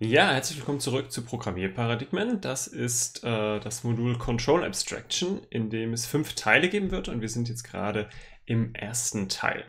Ja, herzlich willkommen zurück zu Programmierparadigmen. Das ist äh, das Modul Control Abstraction, in dem es fünf Teile geben wird und wir sind jetzt gerade im ersten Teil.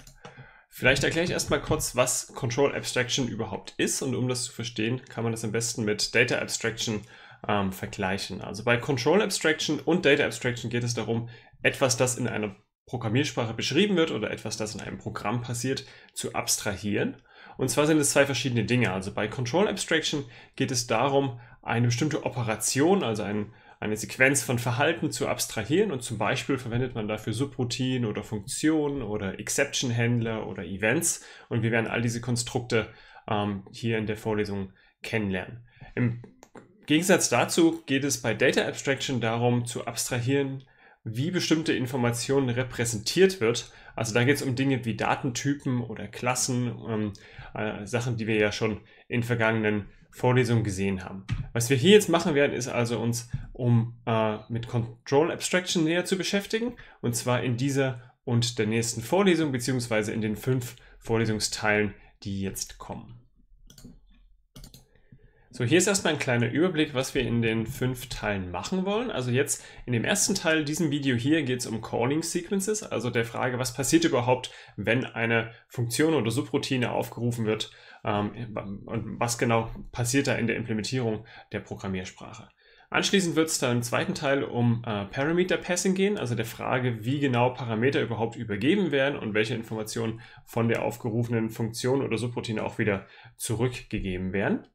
Vielleicht erkläre ich erstmal kurz, was Control Abstraction überhaupt ist und um das zu verstehen, kann man das am besten mit Data Abstraction ähm, vergleichen. Also bei Control Abstraction und Data Abstraction geht es darum, etwas, das in einer Programmiersprache beschrieben wird oder etwas, das in einem Programm passiert, zu abstrahieren und zwar sind es zwei verschiedene Dinge. Also bei Control Abstraction geht es darum, eine bestimmte Operation, also ein, eine Sequenz von Verhalten zu abstrahieren. Und zum Beispiel verwendet man dafür Subroutinen oder Funktionen oder Exception-Händler oder Events. Und wir werden all diese Konstrukte ähm, hier in der Vorlesung kennenlernen. Im Gegensatz dazu geht es bei Data Abstraction darum, zu abstrahieren, wie bestimmte Informationen repräsentiert wird also da geht es um Dinge wie Datentypen oder Klassen, ähm, äh, Sachen, die wir ja schon in vergangenen Vorlesungen gesehen haben. Was wir hier jetzt machen werden, ist also uns um äh, mit Control Abstraction näher zu beschäftigen, und zwar in dieser und der nächsten Vorlesung, beziehungsweise in den fünf Vorlesungsteilen, die jetzt kommen. So, hier ist erstmal ein kleiner Überblick, was wir in den fünf Teilen machen wollen. Also jetzt in dem ersten Teil, diesem Video hier, geht es um Calling Sequences, also der Frage, was passiert überhaupt, wenn eine Funktion oder Subroutine aufgerufen wird ähm, und was genau passiert da in der Implementierung der Programmiersprache. Anschließend wird es dann im zweiten Teil um äh, Parameter Passing gehen, also der Frage, wie genau Parameter überhaupt übergeben werden und welche Informationen von der aufgerufenen Funktion oder Subroutine auch wieder zurückgegeben werden.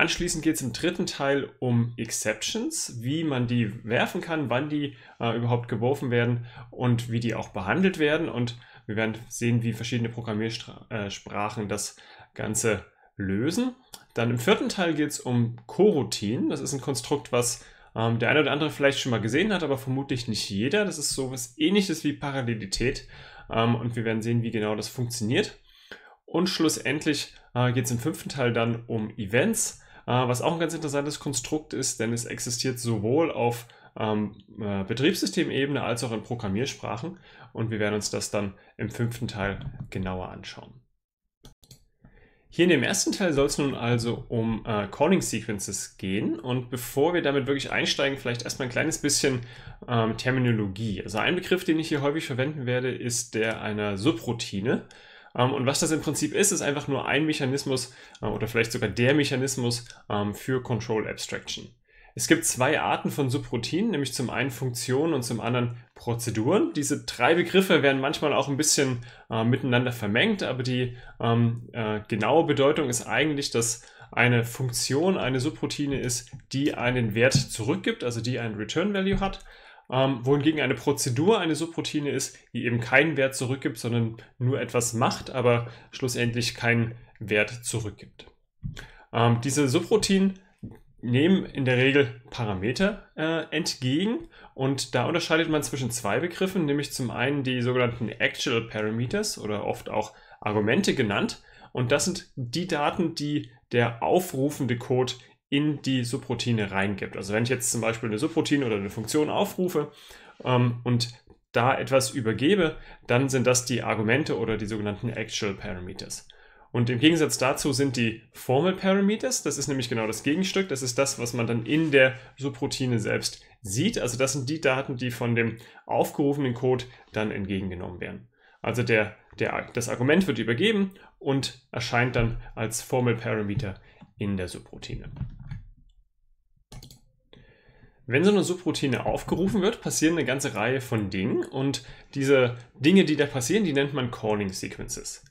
Anschließend geht es im dritten Teil um Exceptions, wie man die werfen kann, wann die äh, überhaupt geworfen werden und wie die auch behandelt werden. Und wir werden sehen, wie verschiedene Programmiersprachen äh, das Ganze lösen. Dann im vierten Teil geht es um Coroutine. Das ist ein Konstrukt, was ähm, der eine oder andere vielleicht schon mal gesehen hat, aber vermutlich nicht jeder. Das ist so etwas ähnliches wie Parallelität. Ähm, und wir werden sehen, wie genau das funktioniert. Und schlussendlich äh, geht es im fünften Teil dann um Events. Äh, was auch ein ganz interessantes Konstrukt ist, denn es existiert sowohl auf ähm, äh, Betriebssystemebene als auch in Programmiersprachen und wir werden uns das dann im fünften Teil genauer anschauen. Hier in dem ersten Teil soll es nun also um äh, Calling Sequences gehen und bevor wir damit wirklich einsteigen, vielleicht erstmal ein kleines bisschen ähm, Terminologie. Also ein Begriff, den ich hier häufig verwenden werde, ist der einer Subroutine. Ähm, und was das im Prinzip ist, ist einfach nur ein Mechanismus äh, oder vielleicht sogar der Mechanismus ähm, für Control Abstraction. Es gibt zwei Arten von Subroutinen, nämlich zum einen Funktionen und zum anderen Prozeduren. Diese drei Begriffe werden manchmal auch ein bisschen äh, miteinander vermengt, aber die ähm, äh, genaue Bedeutung ist eigentlich, dass eine Funktion eine Subroutine ist, die einen Wert zurückgibt, also die ein Return Value hat. Ähm, wohingegen eine Prozedur eine Subroutine ist, die eben keinen Wert zurückgibt, sondern nur etwas macht, aber schlussendlich keinen Wert zurückgibt. Ähm, diese Subroutinen nehmen in der Regel Parameter äh, entgegen und da unterscheidet man zwischen zwei Begriffen, nämlich zum einen die sogenannten Actual Parameters oder oft auch Argumente genannt und das sind die Daten, die der aufrufende Code in die Subroutine reingibt. Also wenn ich jetzt zum Beispiel eine Subroutine oder eine Funktion aufrufe ähm, und da etwas übergebe, dann sind das die Argumente oder die sogenannten Actual Parameters. Und im Gegensatz dazu sind die Formal Parameters, das ist nämlich genau das Gegenstück, das ist das, was man dann in der Subroutine selbst sieht. Also das sind die Daten, die von dem aufgerufenen Code dann entgegengenommen werden. Also der, der, das Argument wird übergeben und erscheint dann als Formal Parameter in der Subroutine. Wenn so eine Subroutine aufgerufen wird, passieren eine ganze Reihe von Dingen und diese Dinge, die da passieren, die nennt man Calling Sequences.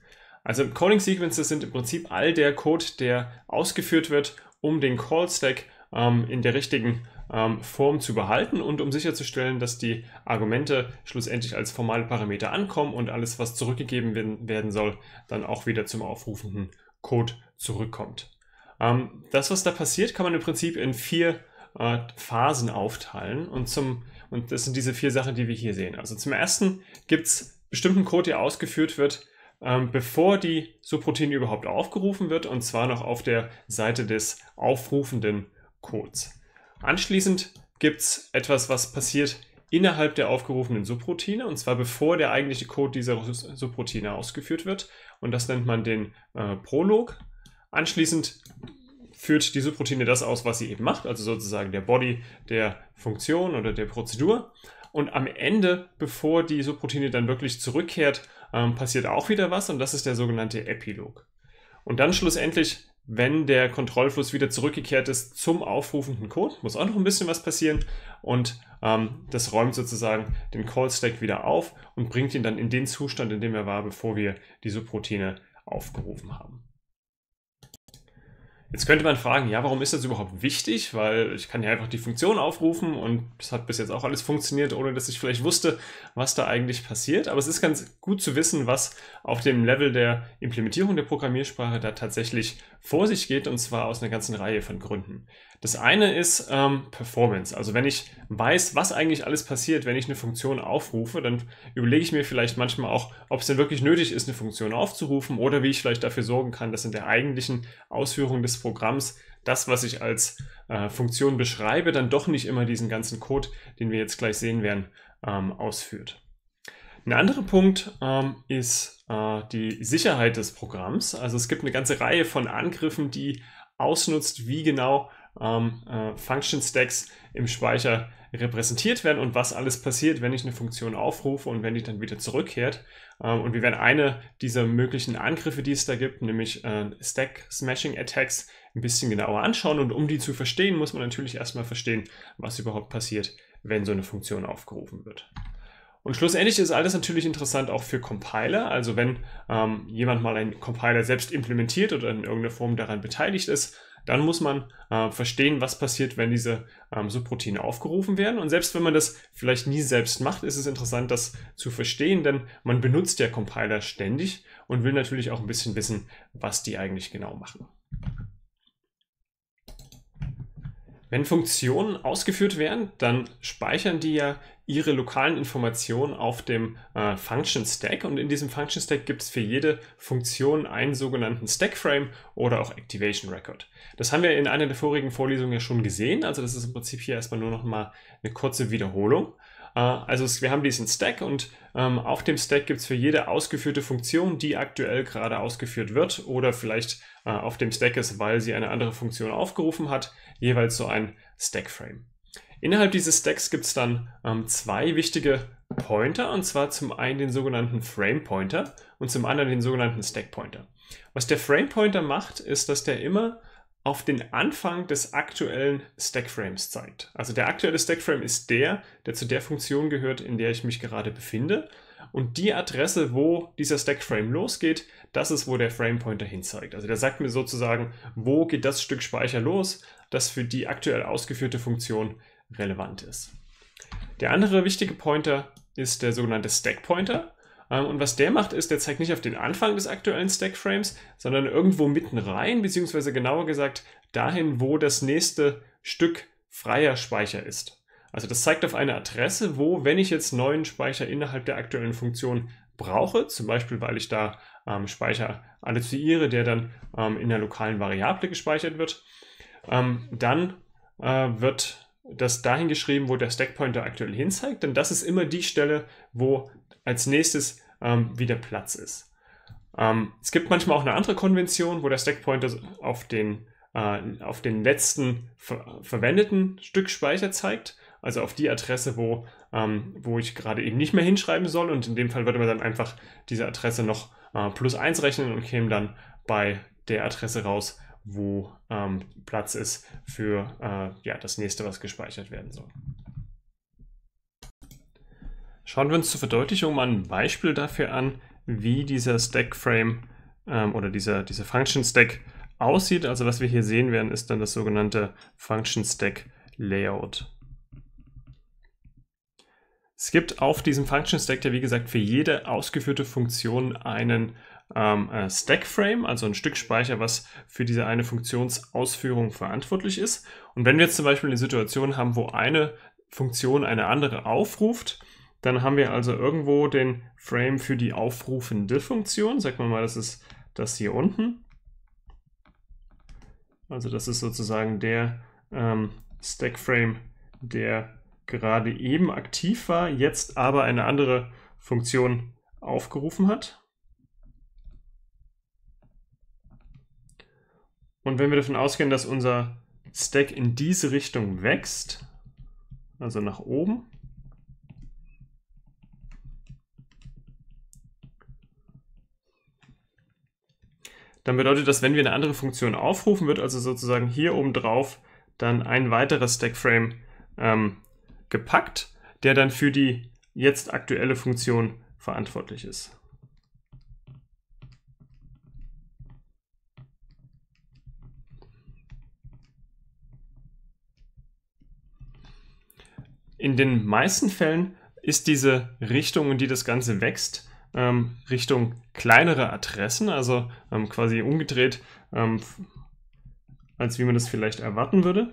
Also Calling Sequences sind im Prinzip all der Code, der ausgeführt wird, um den Call Stack ähm, in der richtigen ähm, Form zu behalten und um sicherzustellen, dass die Argumente schlussendlich als formale Parameter ankommen und alles, was zurückgegeben werden, soll, dann auch wieder zum aufrufenden Code zurückkommt. Ähm, das, was da passiert, kann man im Prinzip in vier Phasen aufteilen. Und, zum, und das sind diese vier Sachen, die wir hier sehen. Also zum ersten gibt es bestimmten Code, der ausgeführt wird, ähm, bevor die Subroutine überhaupt aufgerufen wird, und zwar noch auf der Seite des aufrufenden Codes. Anschließend gibt es etwas, was passiert innerhalb der aufgerufenen Subroutine, und zwar bevor der eigentliche Code dieser Subroutine ausgeführt wird. Und das nennt man den äh, Prolog. Anschließend führt diese Proteine das aus, was sie eben macht, also sozusagen der Body der Funktion oder der Prozedur. Und am Ende, bevor die Subroutine dann wirklich zurückkehrt, ähm, passiert auch wieder was und das ist der sogenannte Epilog. Und dann schlussendlich, wenn der Kontrollfluss wieder zurückgekehrt ist zum aufrufenden Code, muss auch noch ein bisschen was passieren und ähm, das räumt sozusagen den Call Stack wieder auf und bringt ihn dann in den Zustand, in dem er war, bevor wir die Subroutine aufgerufen haben. Jetzt könnte man fragen, ja, warum ist das überhaupt wichtig? Weil ich kann ja einfach die Funktion aufrufen und das hat bis jetzt auch alles funktioniert, ohne dass ich vielleicht wusste, was da eigentlich passiert. Aber es ist ganz gut zu wissen, was auf dem Level der Implementierung der Programmiersprache da tatsächlich vor sich geht und zwar aus einer ganzen Reihe von Gründen. Das eine ist ähm, Performance. Also wenn ich weiß, was eigentlich alles passiert, wenn ich eine Funktion aufrufe, dann überlege ich mir vielleicht manchmal auch, ob es denn wirklich nötig ist, eine Funktion aufzurufen oder wie ich vielleicht dafür sorgen kann, dass in der eigentlichen Ausführung des Programms das, was ich als äh, Funktion beschreibe, dann doch nicht immer diesen ganzen Code, den wir jetzt gleich sehen werden, ähm, ausführt. Ein anderer Punkt ähm, ist äh, die Sicherheit des Programms. Also es gibt eine ganze Reihe von Angriffen, die ausnutzt, wie genau ähm, äh, Function Stacks im Speicher repräsentiert werden und was alles passiert, wenn ich eine Funktion aufrufe und wenn die dann wieder zurückkehrt. Ähm, und wir werden eine dieser möglichen Angriffe, die es da gibt, nämlich äh, Stack Smashing Attacks, ein bisschen genauer anschauen. Und um die zu verstehen, muss man natürlich erstmal verstehen, was überhaupt passiert, wenn so eine Funktion aufgerufen wird. Und schlussendlich ist alles natürlich interessant auch für Compiler. Also wenn ähm, jemand mal einen Compiler selbst implementiert oder in irgendeiner Form daran beteiligt ist, dann muss man äh, verstehen, was passiert, wenn diese ähm, Subroutinen aufgerufen werden. Und selbst wenn man das vielleicht nie selbst macht, ist es interessant, das zu verstehen, denn man benutzt ja Compiler ständig und will natürlich auch ein bisschen wissen, was die eigentlich genau machen. Wenn Funktionen ausgeführt werden, dann speichern die ja ihre lokalen Informationen auf dem äh, Function Stack und in diesem Function Stack gibt es für jede Funktion einen sogenannten Stack Frame oder auch Activation Record. Das haben wir in einer der vorigen Vorlesungen ja schon gesehen, also das ist im Prinzip hier erstmal nur noch mal eine kurze Wiederholung. Äh, also es, wir haben diesen Stack und ähm, auf dem Stack gibt es für jede ausgeführte Funktion, die aktuell gerade ausgeführt wird oder vielleicht äh, auf dem Stack ist, weil sie eine andere Funktion aufgerufen hat, jeweils so ein Stackframe. Innerhalb dieses Stacks gibt es dann ähm, zwei wichtige Pointer, und zwar zum einen den sogenannten Frame Pointer und zum anderen den sogenannten Stack Pointer. Was der Frame Pointer macht, ist, dass der immer auf den Anfang des aktuellen Stackframes zeigt. Also der aktuelle Stackframe ist der, der zu der Funktion gehört, in der ich mich gerade befinde. Und die Adresse, wo dieser Stackframe losgeht, das ist, wo der Framepointer hinzeigt. Also der sagt mir sozusagen, wo geht das Stück Speicher los, das für die aktuell ausgeführte Funktion relevant ist. Der andere wichtige Pointer ist der sogenannte Stack Pointer. Ähm, und was der macht, ist, der zeigt nicht auf den Anfang des aktuellen Stack-Frames, sondern irgendwo mitten rein, beziehungsweise genauer gesagt dahin, wo das nächste Stück freier Speicher ist. Also das zeigt auf eine Adresse, wo, wenn ich jetzt neuen Speicher innerhalb der aktuellen Funktion brauche, zum Beispiel weil ich da ähm, Speicher alloziere, der dann ähm, in der lokalen Variable gespeichert wird. Ähm, dann äh, wird das dahin geschrieben, wo der Stackpointer aktuell hinzeigt, denn das ist immer die Stelle, wo als nächstes ähm, wieder Platz ist. Ähm, es gibt manchmal auch eine andere Konvention, wo der Stackpointer auf den, äh, auf den letzten ver verwendeten Stück Speicher zeigt also auf die Adresse, wo, ähm, wo ich gerade eben nicht mehr hinschreiben soll. Und in dem Fall würde man dann einfach diese Adresse noch äh, plus 1 rechnen und kämen dann bei der Adresse raus, wo ähm, Platz ist für äh, ja, das nächste, was gespeichert werden soll. Schauen wir uns zur Verdeutlichung mal ein Beispiel dafür an, wie dieser Stack Frame ähm, oder dieser, dieser Function Stack aussieht. Also was wir hier sehen werden, ist dann das sogenannte Function Stack Layout. Es gibt auf diesem Function Stack, der wie gesagt für jede ausgeführte Funktion einen ähm, äh, Stack Frame, also ein Stück Speicher, was für diese eine Funktionsausführung verantwortlich ist. Und wenn wir jetzt zum Beispiel eine Situation haben, wo eine Funktion eine andere aufruft, dann haben wir also irgendwo den Frame für die aufrufende Funktion. Sagen wir mal, das ist das hier unten. Also das ist sozusagen der ähm, Stack Frame, der gerade eben aktiv war, jetzt aber eine andere Funktion aufgerufen hat. Und wenn wir davon ausgehen, dass unser Stack in diese Richtung wächst, also nach oben, dann bedeutet das, wenn wir eine andere Funktion aufrufen, wird also sozusagen hier oben drauf dann ein weiterer Stackframe ähm, gepackt, der dann für die jetzt aktuelle Funktion verantwortlich ist. In den meisten Fällen ist diese Richtung, in die das Ganze wächst, ähm, Richtung kleinere Adressen, also ähm, quasi umgedreht, ähm, als wie man das vielleicht erwarten würde.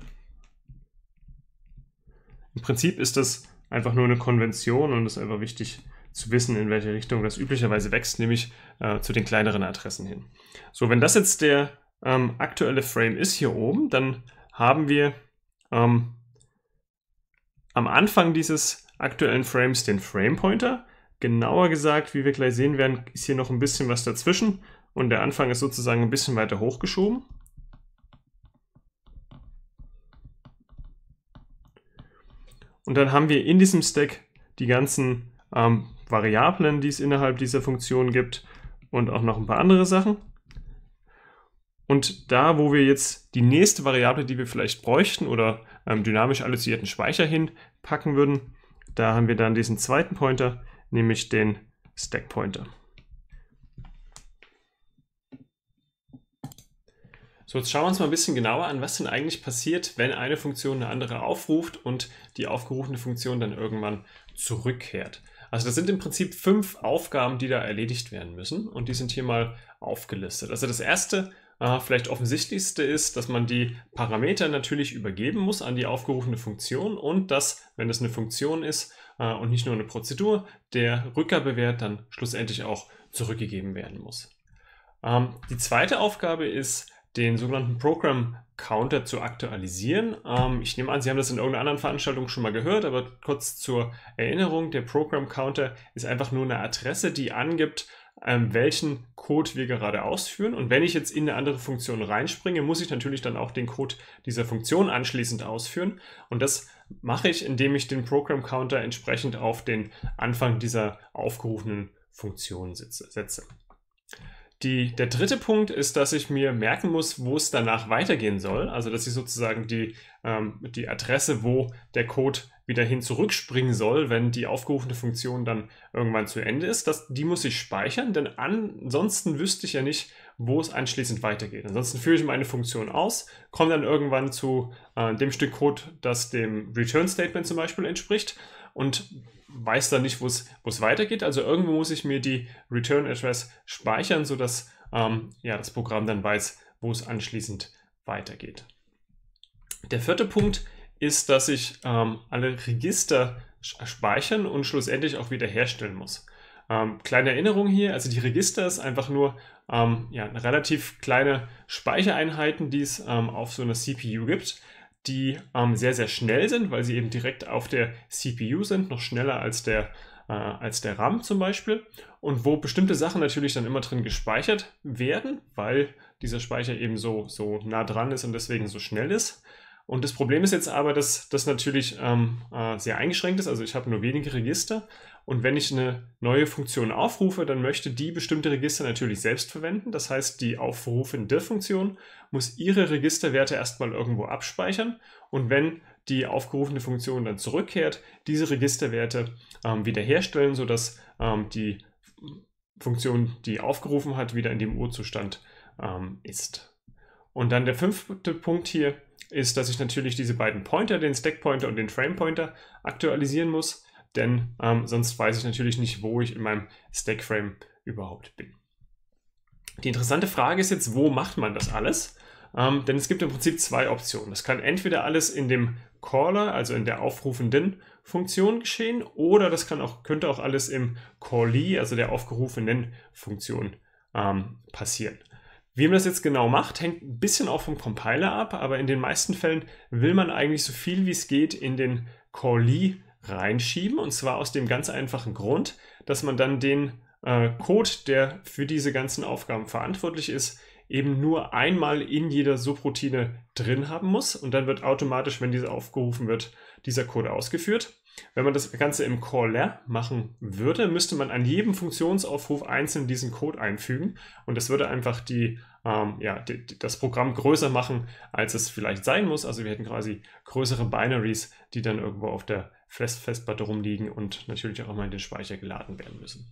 Im Prinzip ist das einfach nur eine Konvention und es ist einfach wichtig zu wissen, in welche Richtung das üblicherweise wächst, nämlich äh, zu den kleineren Adressen hin. So, wenn das jetzt der ähm, aktuelle Frame ist hier oben, dann haben wir ähm, am Anfang dieses aktuellen Frames den Frame Pointer. Genauer gesagt, wie wir gleich sehen werden, ist hier noch ein bisschen was dazwischen und der Anfang ist sozusagen ein bisschen weiter hochgeschoben. Und dann haben wir in diesem Stack die ganzen ähm, Variablen, die es innerhalb dieser Funktion gibt und auch noch ein paar andere Sachen. Und da, wo wir jetzt die nächste Variable, die wir vielleicht bräuchten oder ähm, dynamisch allozierten Speicher hinpacken würden, da haben wir dann diesen zweiten Pointer, nämlich den Stack Pointer. So, jetzt schauen wir uns mal ein bisschen genauer an, was denn eigentlich passiert, wenn eine Funktion eine andere aufruft und die aufgerufene Funktion dann irgendwann zurückkehrt. Also das sind im Prinzip fünf Aufgaben, die da erledigt werden müssen und die sind hier mal aufgelistet. Also das erste, äh, vielleicht offensichtlichste ist, dass man die Parameter natürlich übergeben muss an die aufgerufene Funktion und dass, wenn es eine Funktion ist äh, und nicht nur eine Prozedur, der Rückgabewert dann schlussendlich auch zurückgegeben werden muss. Ähm, die zweite Aufgabe ist, den sogenannten Program Counter zu aktualisieren. Ähm, ich nehme an, Sie haben das in irgendeiner anderen Veranstaltung schon mal gehört, aber kurz zur Erinnerung, der Program Counter ist einfach nur eine Adresse, die angibt, ähm, welchen Code wir gerade ausführen. Und wenn ich jetzt in eine andere Funktion reinspringe, muss ich natürlich dann auch den Code dieser Funktion anschließend ausführen. Und das mache ich, indem ich den Program Counter entsprechend auf den Anfang dieser aufgerufenen Funktion setze. Die, der dritte Punkt ist, dass ich mir merken muss, wo es danach weitergehen soll. Also, dass ich sozusagen die, ähm, die Adresse, wo der Code wieder hin zurückspringen soll, wenn die aufgerufene Funktion dann irgendwann zu Ende ist. Das, die muss ich speichern, denn ansonsten wüsste ich ja nicht, wo es anschließend weitergeht. Ansonsten führe ich meine Funktion aus, komme dann irgendwann zu äh, dem Stück Code, das dem Return Statement zum Beispiel entspricht und weiß dann nicht, wo es weitergeht. Also irgendwo muss ich mir die Return Address speichern, sodass ähm, ja, das Programm dann weiß, wo es anschließend weitergeht. Der vierte Punkt ist, dass ich ähm, alle Register speichern und schlussendlich auch wieder herstellen muss. Ähm, kleine Erinnerung hier, also die Register ist einfach nur ähm, ja, relativ kleine Speichereinheiten, die es ähm, auf so einer CPU gibt die ähm, sehr, sehr schnell sind, weil sie eben direkt auf der CPU sind, noch schneller als der, äh, als der RAM zum Beispiel. Und wo bestimmte Sachen natürlich dann immer drin gespeichert werden, weil dieser Speicher eben so, so nah dran ist und deswegen so schnell ist. Und das Problem ist jetzt aber, dass das natürlich ähm, äh, sehr eingeschränkt ist. Also ich habe nur wenige Register. Und wenn ich eine neue Funktion aufrufe, dann möchte die bestimmte Register natürlich selbst verwenden. Das heißt, die aufrufende Funktion muss ihre Registerwerte erstmal irgendwo abspeichern. Und wenn die aufgerufene Funktion dann zurückkehrt, diese Registerwerte ähm, wiederherstellen, sodass ähm, die Funktion, die aufgerufen hat, wieder in dem Urzustand ähm, ist. Und dann der fünfte Punkt hier ist, dass ich natürlich diese beiden Pointer, den Stack Pointer und den Frame Pointer, aktualisieren muss, denn ähm, sonst weiß ich natürlich nicht, wo ich in meinem Stack Frame überhaupt bin. Die interessante Frage ist jetzt, wo macht man das alles? Ähm, denn es gibt im Prinzip zwei Optionen. Das kann entweder alles in dem Caller, also in der aufrufenden Funktion geschehen, oder das kann auch, könnte auch alles im Callee, also der aufgerufenen Funktion, ähm, passieren. Wie man das jetzt genau macht, hängt ein bisschen auch vom Compiler ab, aber in den meisten Fällen will man eigentlich so viel wie es geht in den Callee reinschieben und zwar aus dem ganz einfachen Grund, dass man dann den äh, Code, der für diese ganzen Aufgaben verantwortlich ist, eben nur einmal in jeder Subroutine drin haben muss und dann wird automatisch, wenn diese aufgerufen wird, dieser Code ausgeführt. Wenn man das Ganze im Caller machen würde, müsste man an jedem Funktionsaufruf einzeln diesen Code einfügen und das würde einfach die, ähm, ja, die, die, das Programm größer machen, als es vielleicht sein muss. Also wir hätten quasi größere Binaries, die dann irgendwo auf der Fest Festplatte rumliegen und natürlich auch immer in den Speicher geladen werden müssen.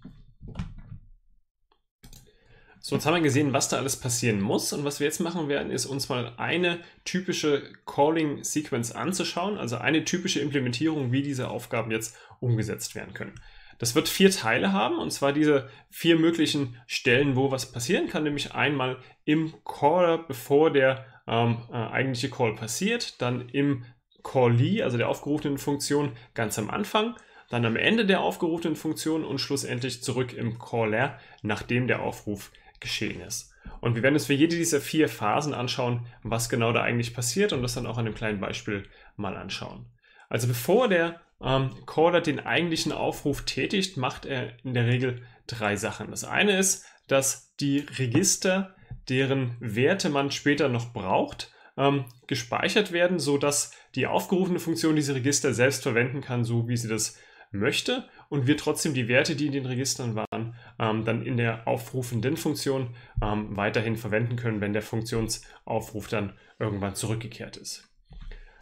So, jetzt haben wir gesehen, was da alles passieren muss. Und was wir jetzt machen werden, ist uns mal eine typische Calling-Sequence anzuschauen, also eine typische Implementierung, wie diese Aufgaben jetzt umgesetzt werden können. Das wird vier Teile haben, und zwar diese vier möglichen Stellen, wo was passieren kann, nämlich einmal im Caller, bevor der ähm, äh, eigentliche Call passiert, dann im Callee, also der aufgerufenen Funktion, ganz am Anfang, dann am Ende der aufgerufenen Funktion und schlussendlich zurück im Caller, nachdem der Aufruf passiert geschehen ist. Und wir werden uns für jede dieser vier Phasen anschauen, was genau da eigentlich passiert und das dann auch an einem kleinen Beispiel mal anschauen. Also bevor der ähm, Caller den eigentlichen Aufruf tätigt, macht er in der Regel drei Sachen. Das eine ist, dass die Register, deren Werte man später noch braucht, ähm, gespeichert werden, sodass die aufgerufene Funktion diese Register selbst verwenden kann, so wie sie das möchte und wir trotzdem die Werte, die in den Registern waren, ähm, dann in der aufrufenden Funktion ähm, weiterhin verwenden können, wenn der Funktionsaufruf dann irgendwann zurückgekehrt ist.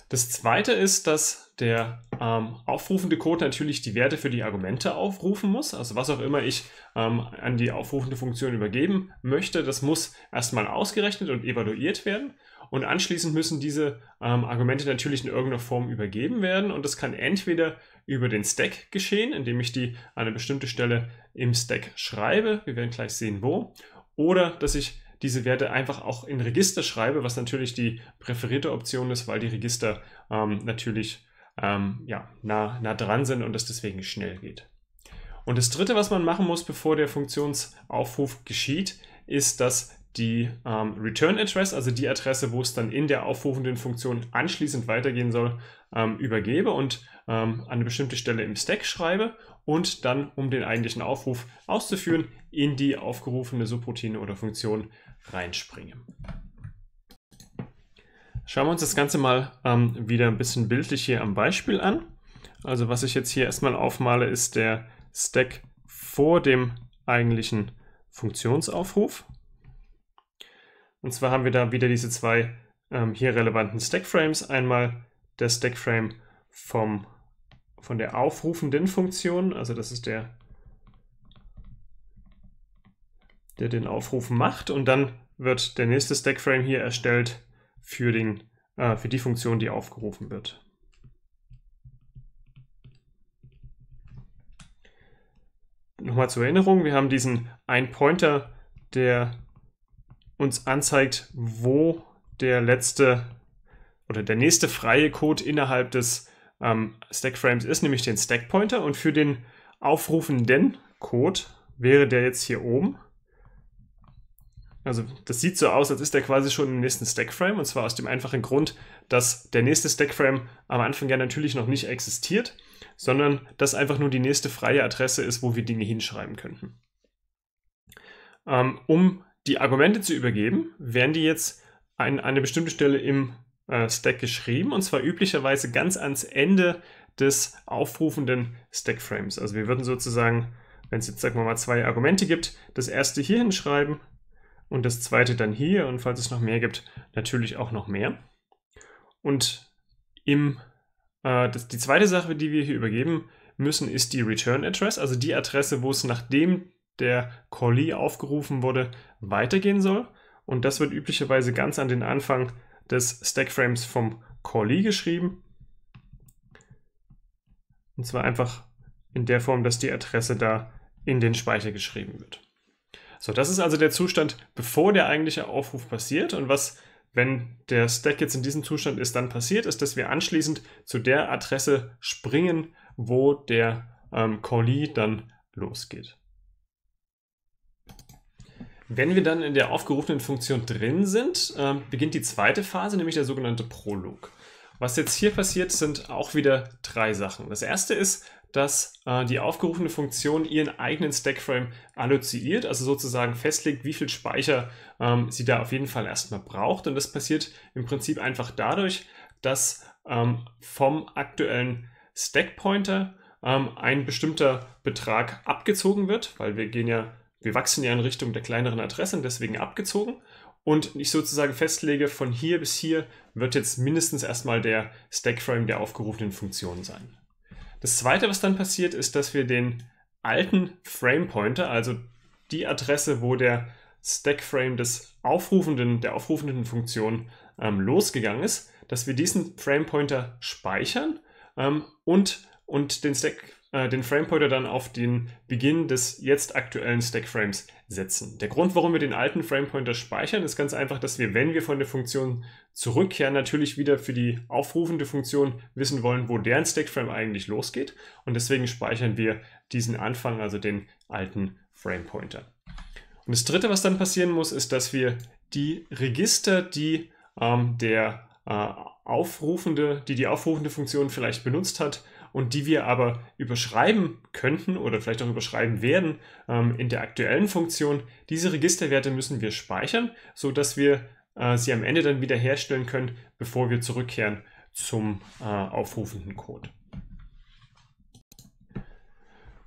Das zweite ist, dass der ähm, aufrufende Code natürlich die Werte für die Argumente aufrufen muss. Also was auch immer ich ähm, an die aufrufende Funktion übergeben möchte, das muss erstmal ausgerechnet und evaluiert werden. Und anschließend müssen diese ähm, Argumente natürlich in irgendeiner Form übergeben werden. Und das kann entweder über den Stack geschehen, indem ich die an eine bestimmte Stelle im Stack schreibe. Wir werden gleich sehen, wo. Oder dass ich diese Werte einfach auch in Register schreibe, was natürlich die präferierte Option ist, weil die Register ähm, natürlich ähm, ja, nah, nah dran sind und es deswegen schnell geht. Und das Dritte, was man machen muss, bevor der Funktionsaufruf geschieht, ist, dass die ähm, Return Address, also die Adresse, wo es dann in der aufrufenden Funktion anschließend weitergehen soll, ähm, übergebe. Und ähm, an eine bestimmte Stelle im Stack schreibe und dann, um den eigentlichen Aufruf auszuführen, in die aufgerufene Subroutine oder Funktion reinspringe. Schauen wir uns das Ganze mal ähm, wieder ein bisschen bildlich hier am Beispiel an. Also was ich jetzt hier erstmal aufmale, ist der Stack vor dem eigentlichen Funktionsaufruf. Und zwar haben wir da wieder diese zwei ähm, hier relevanten Stackframes. Einmal der Stackframe vom von der aufrufenden Funktion, also das ist der, der den Aufruf macht und dann wird der nächste Stackframe hier erstellt für, den, äh, für die Funktion, die aufgerufen wird. Nochmal zur Erinnerung, wir haben diesen ein Pointer, der uns anzeigt, wo der letzte oder der nächste freie Code innerhalb des ähm, Stackframes ist nämlich den Stackpointer und für den aufrufenden Code wäre der jetzt hier oben. Also das sieht so aus, als ist der quasi schon im nächsten Stackframe und zwar aus dem einfachen Grund, dass der nächste Stackframe am Anfang ja natürlich noch nicht existiert, sondern das einfach nur die nächste freie Adresse ist, wo wir Dinge hinschreiben könnten. Ähm, um die Argumente zu übergeben, werden die jetzt an eine bestimmte Stelle im äh, Stack geschrieben und zwar üblicherweise ganz ans Ende des aufrufenden Stack-Frames. Also wir würden sozusagen, wenn es jetzt, sagen wir mal, zwei Argumente gibt, das erste hier hinschreiben und das zweite dann hier und falls es noch mehr gibt, natürlich auch noch mehr. Und im, äh, das, die zweite Sache, die wir hier übergeben müssen, ist die Return Address, also die Adresse, wo es nachdem der Callee aufgerufen wurde, weitergehen soll. Und das wird üblicherweise ganz an den Anfang des Stackframes vom Callee geschrieben. Und zwar einfach in der Form, dass die Adresse da in den Speicher geschrieben wird. So, das ist also der Zustand, bevor der eigentliche Aufruf passiert. Und was, wenn der Stack jetzt in diesem Zustand ist, dann passiert, ist, dass wir anschließend zu der Adresse springen, wo der ähm, Callee dann losgeht. Wenn wir dann in der aufgerufenen Funktion drin sind, äh, beginnt die zweite Phase, nämlich der sogenannte Prolog. Was jetzt hier passiert, sind auch wieder drei Sachen. Das erste ist, dass äh, die aufgerufene Funktion ihren eigenen Stackframe alloziiert, also sozusagen festlegt, wie viel Speicher ähm, sie da auf jeden Fall erstmal braucht. Und das passiert im Prinzip einfach dadurch, dass ähm, vom aktuellen Stackpointer ähm, ein bestimmter Betrag abgezogen wird, weil wir gehen ja wir wachsen ja in Richtung der kleineren Adressen, deswegen abgezogen. Und ich sozusagen festlege, von hier bis hier wird jetzt mindestens erstmal der Stackframe der aufgerufenen Funktion sein. Das zweite, was dann passiert, ist, dass wir den alten Frame Pointer, also die Adresse, wo der Stackframe des aufrufenden, der aufrufenden Funktion ähm, losgegangen ist, dass wir diesen Frame Pointer speichern ähm, und, und den Stack äh, den Framepointer dann auf den Beginn des jetzt aktuellen Stackframes setzen. Der Grund, warum wir den alten Framepointer speichern, ist ganz einfach, dass wir, wenn wir von der Funktion zurückkehren, natürlich wieder für die aufrufende Funktion wissen wollen, wo deren Stackframe eigentlich losgeht. Und deswegen speichern wir diesen Anfang, also den alten Framepointer. Und das Dritte, was dann passieren muss, ist, dass wir die Register, die ähm, der äh, aufrufende, die die aufrufende Funktion vielleicht benutzt hat, und die wir aber überschreiben könnten oder vielleicht auch überschreiben werden ähm, in der aktuellen Funktion. Diese Registerwerte müssen wir speichern, sodass wir äh, sie am Ende dann wieder herstellen können, bevor wir zurückkehren zum äh, aufrufenden Code.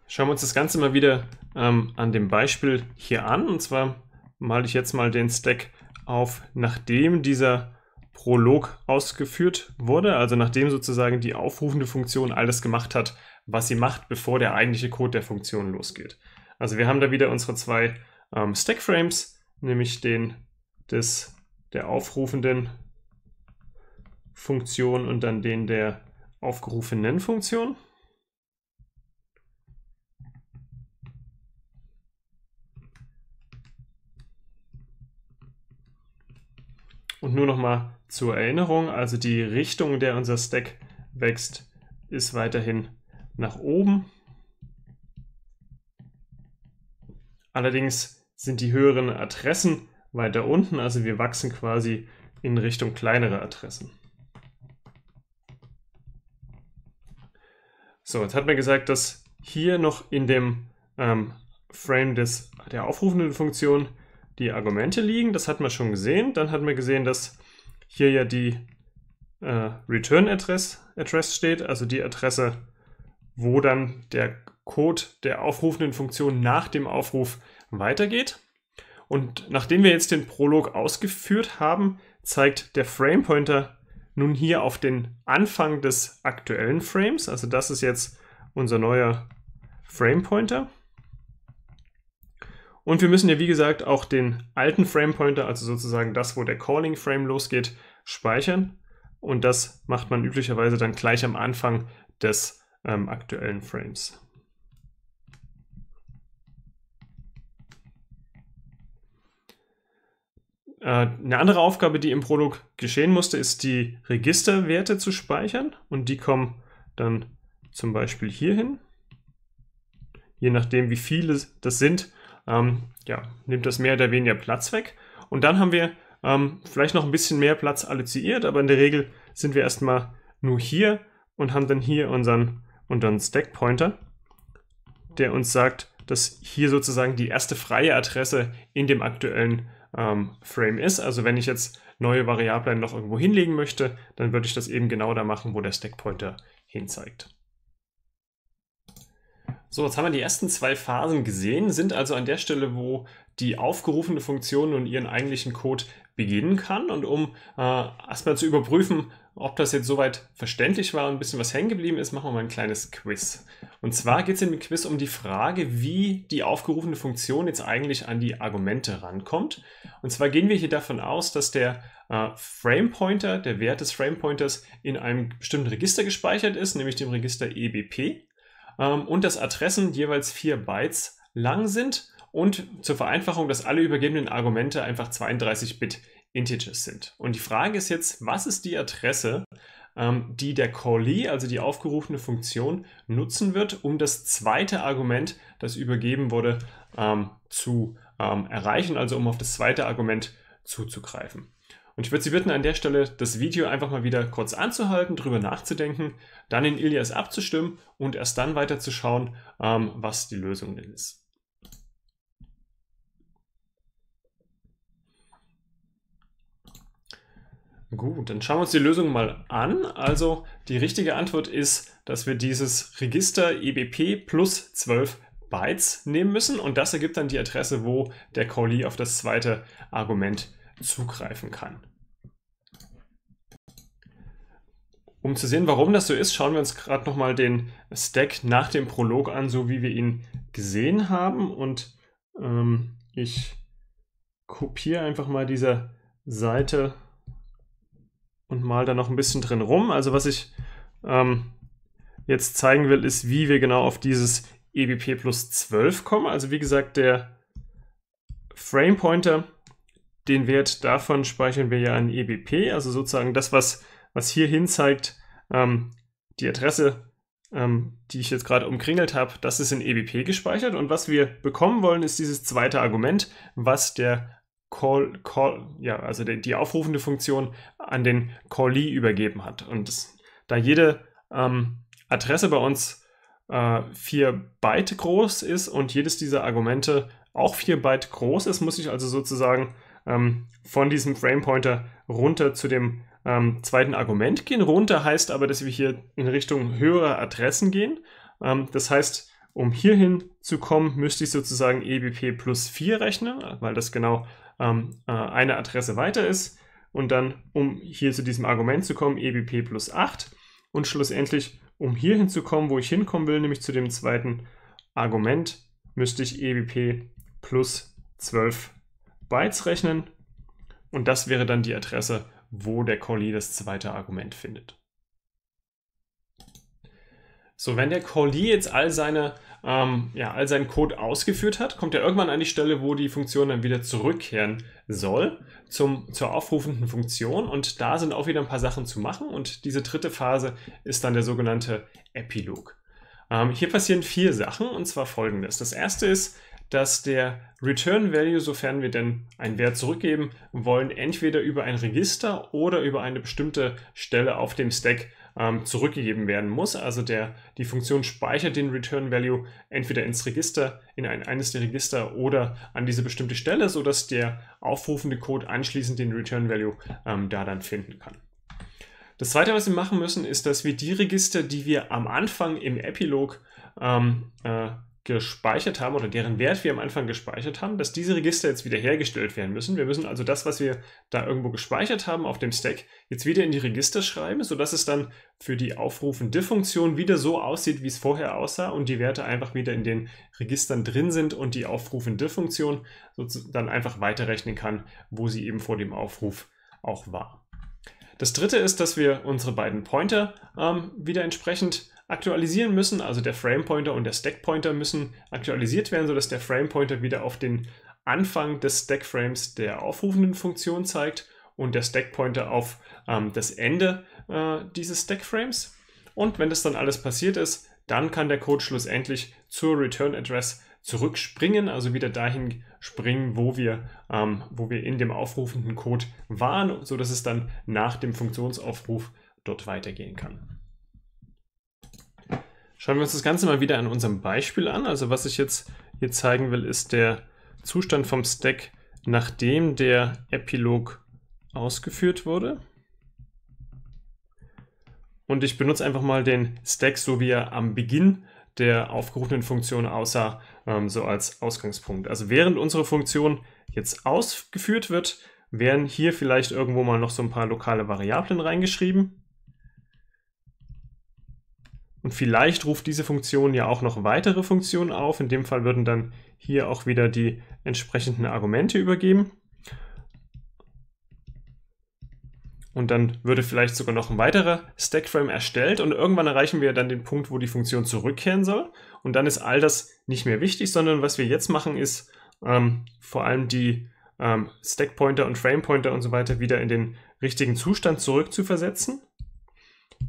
Schauen wir uns das Ganze mal wieder ähm, an dem Beispiel hier an. Und zwar male ich jetzt mal den Stack auf, nachdem dieser Prolog ausgeführt wurde, also nachdem sozusagen die aufrufende Funktion alles gemacht hat, was sie macht, bevor der eigentliche Code der Funktion losgeht. Also wir haben da wieder unsere zwei ähm, Stackframes, nämlich den des, der aufrufenden Funktion und dann den der aufgerufenen Funktion. Und nur nochmal zur Erinnerung, also die Richtung, in der unser Stack wächst, ist weiterhin nach oben. Allerdings sind die höheren Adressen weiter unten, also wir wachsen quasi in Richtung kleinere Adressen. So, jetzt hat man gesagt, dass hier noch in dem ähm, Frame des, der aufrufenden Funktion die Argumente liegen. Das hat man schon gesehen. Dann hat man gesehen, dass hier ja die äh, Return Address, Address steht, also die Adresse, wo dann der Code der aufrufenden Funktion nach dem Aufruf weitergeht. Und nachdem wir jetzt den Prolog ausgeführt haben, zeigt der Frame Pointer nun hier auf den Anfang des aktuellen Frames. Also das ist jetzt unser neuer Frame Pointer. Und wir müssen ja, wie gesagt, auch den alten Frame Pointer, also sozusagen das, wo der Calling Frame losgeht, speichern. Und das macht man üblicherweise dann gleich am Anfang des ähm, aktuellen Frames. Äh, eine andere Aufgabe, die im Prolog geschehen musste, ist die Registerwerte zu speichern und die kommen dann zum Beispiel hier hin. Je nachdem, wie viele das sind, ähm, ja, nimmt das mehr oder weniger Platz weg. Und dann haben wir ähm, vielleicht noch ein bisschen mehr Platz alloziert, aber in der Regel sind wir erstmal nur hier und haben dann hier unseren, unseren Stack Pointer, der uns sagt, dass hier sozusagen die erste freie Adresse in dem aktuellen ähm, Frame ist. Also wenn ich jetzt neue Variablen noch irgendwo hinlegen möchte, dann würde ich das eben genau da machen, wo der Stack Pointer hinzeigt. So, jetzt haben wir die ersten zwei Phasen gesehen, sind also an der Stelle, wo die aufgerufene Funktion nun ihren eigentlichen Code beginnen kann. Und um äh, erstmal zu überprüfen, ob das jetzt soweit verständlich war und ein bisschen was hängen geblieben ist, machen wir mal ein kleines Quiz. Und zwar geht es in dem Quiz um die Frage, wie die aufgerufene Funktion jetzt eigentlich an die Argumente rankommt. Und zwar gehen wir hier davon aus, dass der äh, Framepointer, der Wert des Framepointers in einem bestimmten Register gespeichert ist, nämlich dem Register EBP ähm, und dass Adressen jeweils 4 Bytes lang sind und zur Vereinfachung, dass alle übergebenen Argumente einfach 32-Bit Integers sind. Und die Frage ist jetzt, was ist die Adresse, ähm, die der Callee, also die aufgerufene Funktion, nutzen wird, um das zweite Argument, das übergeben wurde, ähm, zu ähm, erreichen, also um auf das zweite Argument zuzugreifen. Und ich würde Sie bitten, an der Stelle das Video einfach mal wieder kurz anzuhalten, drüber nachzudenken, dann in Ilias abzustimmen und erst dann weiterzuschauen, ähm, was die Lösung denn ist. Gut, dann schauen wir uns die Lösung mal an. Also die richtige Antwort ist, dass wir dieses Register EBP plus 12 Bytes nehmen müssen und das ergibt dann die Adresse, wo der Callee auf das zweite Argument zugreifen kann. Um zu sehen, warum das so ist, schauen wir uns gerade nochmal den Stack nach dem Prolog an, so wie wir ihn gesehen haben. Und ähm, ich kopiere einfach mal diese Seite und mal da noch ein bisschen drin rum. Also was ich ähm, jetzt zeigen will, ist, wie wir genau auf dieses EBP plus 12 kommen. Also wie gesagt, der Frame Pointer den Wert davon speichern wir ja in EBP, also sozusagen das, was, was hier hin zeigt, ähm, die Adresse, ähm, die ich jetzt gerade umkringelt habe, das ist in EBP gespeichert. Und was wir bekommen wollen, ist dieses zweite Argument, was der Call, Call, ja, also die, die aufrufende Funktion an den Callee übergeben hat. Und das, da jede ähm, Adresse bei uns äh, 4 Byte groß ist und jedes dieser Argumente auch 4 Byte groß ist, muss ich also sozusagen ähm, von diesem Frame Pointer runter zu dem ähm, zweiten Argument gehen. Runter heißt aber, dass wir hier in Richtung höherer Adressen gehen. Ähm, das heißt, um hierhin zu kommen, müsste ich sozusagen EBP plus 4 rechnen, weil das genau ähm, äh, eine Adresse weiter ist. Und dann, um hier zu diesem Argument zu kommen, EBP plus 8. Und schlussendlich, um hier hinzukommen, wo ich hinkommen will, nämlich zu dem zweiten Argument, müsste ich EBP plus 12 rechnen Bytes rechnen und das wäre dann die Adresse, wo der Callee das zweite Argument findet. So, wenn der Callee jetzt all, seine, ähm, ja, all seinen Code ausgeführt hat, kommt er irgendwann an die Stelle, wo die Funktion dann wieder zurückkehren soll zum, zur aufrufenden Funktion. Und da sind auch wieder ein paar Sachen zu machen. Und diese dritte Phase ist dann der sogenannte Epilog. Ähm, hier passieren vier Sachen und zwar folgendes. Das erste ist, dass der Return Value, sofern wir denn einen Wert zurückgeben wollen, entweder über ein Register oder über eine bestimmte Stelle auf dem Stack ähm, zurückgegeben werden muss. Also der, die Funktion speichert den Return Value entweder ins Register, in ein, eines der Register oder an diese bestimmte Stelle, sodass der aufrufende Code anschließend den Return Value ähm, da dann finden kann. Das zweite, was wir machen müssen, ist, dass wir die Register, die wir am Anfang im Epilog ähm, äh, gespeichert haben oder deren Wert wir am Anfang gespeichert haben, dass diese Register jetzt wieder hergestellt werden müssen. Wir müssen also das, was wir da irgendwo gespeichert haben auf dem Stack, jetzt wieder in die Register schreiben, sodass es dann für die aufrufende Funktion wieder so aussieht, wie es vorher aussah und die Werte einfach wieder in den Registern drin sind und die aufrufende Funktion dann einfach weiterrechnen kann, wo sie eben vor dem Aufruf auch war. Das dritte ist, dass wir unsere beiden Pointer ähm, wieder entsprechend aktualisieren müssen. Also der Frame Pointer und der Stack Pointer müssen aktualisiert werden, sodass der Frame Pointer wieder auf den Anfang des Stack Frames der aufrufenden Funktion zeigt und der Stack Pointer auf ähm, das Ende äh, dieses Stack Frames. Und wenn das dann alles passiert ist, dann kann der Code schlussendlich zur Return Address zurückspringen, also wieder dahin springen, wo wir, ähm, wo wir in dem aufrufenden Code waren, sodass es dann nach dem Funktionsaufruf dort weitergehen kann. Schauen wir uns das Ganze mal wieder an unserem Beispiel an. Also was ich jetzt hier zeigen will, ist der Zustand vom Stack, nachdem der Epilog ausgeführt wurde. Und ich benutze einfach mal den Stack, so wie er am Beginn der aufgerufenen Funktion aussah, ähm, so als Ausgangspunkt. Also während unsere Funktion jetzt ausgeführt wird, werden hier vielleicht irgendwo mal noch so ein paar lokale Variablen reingeschrieben. Und vielleicht ruft diese Funktion ja auch noch weitere Funktionen auf. In dem Fall würden dann hier auch wieder die entsprechenden Argumente übergeben. Und dann würde vielleicht sogar noch ein weiterer Stackframe erstellt und irgendwann erreichen wir dann den Punkt, wo die Funktion zurückkehren soll. Und dann ist all das nicht mehr wichtig, sondern was wir jetzt machen ist ähm, vor allem die ähm, Stackpointer und Framepointer und so weiter wieder in den richtigen Zustand zurückzuversetzen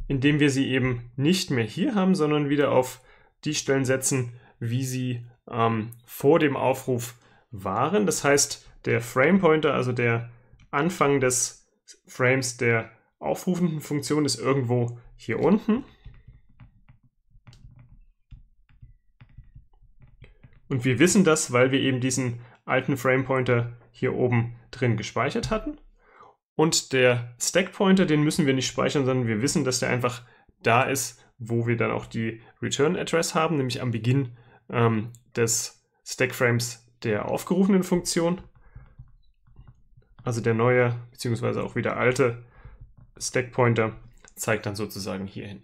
indem wir sie eben nicht mehr hier haben, sondern wieder auf die Stellen setzen, wie sie ähm, vor dem Aufruf waren. Das heißt, der Frame Pointer, also der Anfang des Frames der aufrufenden Funktion, ist irgendwo hier unten. Und wir wissen das, weil wir eben diesen alten Frame Pointer hier oben drin gespeichert hatten. Und der Stack Pointer, den müssen wir nicht speichern, sondern wir wissen, dass der einfach da ist, wo wir dann auch die Return Address haben, nämlich am Beginn ähm, des Stack Frames der aufgerufenen Funktion. Also der neue beziehungsweise auch wieder alte Stack Pointer zeigt dann sozusagen hierhin.